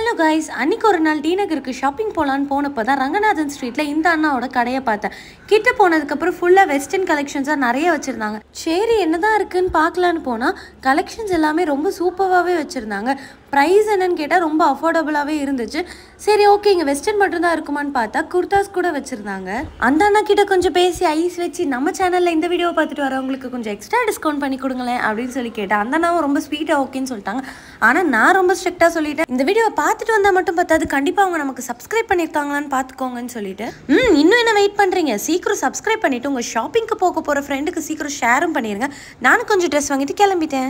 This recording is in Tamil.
ஹலோ கைஸ் அன்னைக்கு ஒரு நாள் டி நகருக்கு ஷாப்பிங் போகலான்னு போனப்போ தான் ரங்கநாதன் ஸ்ட்ரீட்டில் இந்த அண்ணாவோட கடையை பார்த்தேன் கிட்ட போனதுக்கப்புறம் ஃபுல்லாக வெஸ்டர்ன் கலெக்ஷன்ஸாக நிறைய வச்சுருந்தாங்க சரி என்ன தான் இருக்குதுன்னு பார்க்கலான்னு போனால் கலெக்ஷன்ஸ் எல்லாமே ரொம்ப சூப்பராகவே வச்சுருந்தாங்க ப்ரைஸ் என்னன்னு கேட்டால் ரொம்ப அஃபோர்டபுளாகவே இருந்துச்சு சரி ஓகே இங்கே வெஸ்டர்ன் மட்டும்தான் இருக்குமான்னு பார்த்தா குர்தாஸ் கூட வச்சுருந்தாங்க அந்த அண்ணா கிட்ட கொஞ்சம் பேசி ஐஸ் வச்சு நம்ம சேனலில் இந்த வீடியோ பார்த்துட்டு வரவங்களுக்கு கொஞ்சம் எக்ஸ்ட்ரா டிஸ்கவுண்ட் பண்ணி கொடுங்களேன் அப்படின்னு சொல்லி கேட்டேன் அந்த அண்ணாவும் ரொம்ப ஸ்வீட்டாக ஓகேன்னு சொல்லிட்டாங்க ஆனால் நான் ரொம்ப ஸ்ட்ரிக்டாக சொல்லிட்டேன் இந்த வீடியோ பார்த்துட்டு வந்தால் மட்டும் பார்த்தாது கண்டிப்பாக அவங்க நமக்கு சப்ஸ்கிரைப் பண்ணியிருக்காங்களான்னு பார்த்துக்கோங்கன்னு சொல்லிட்டு ம் இன்னும் என்ன வெயிட் பண்ணுறீங்க சீக்கிரம் சப்ஸ்கிரைப் பண்ணிவிட்டு உங்கள் ஷாப்பிங்க்கு போக போகிற ஃப்ரெண்டுக்கு சீக்கிரம் ஷேரும் பண்ணிடுங்க நானும் கொஞ்சம் ட்ரெஸ் வாங்கிட்டு கிளம்பிட்டேன்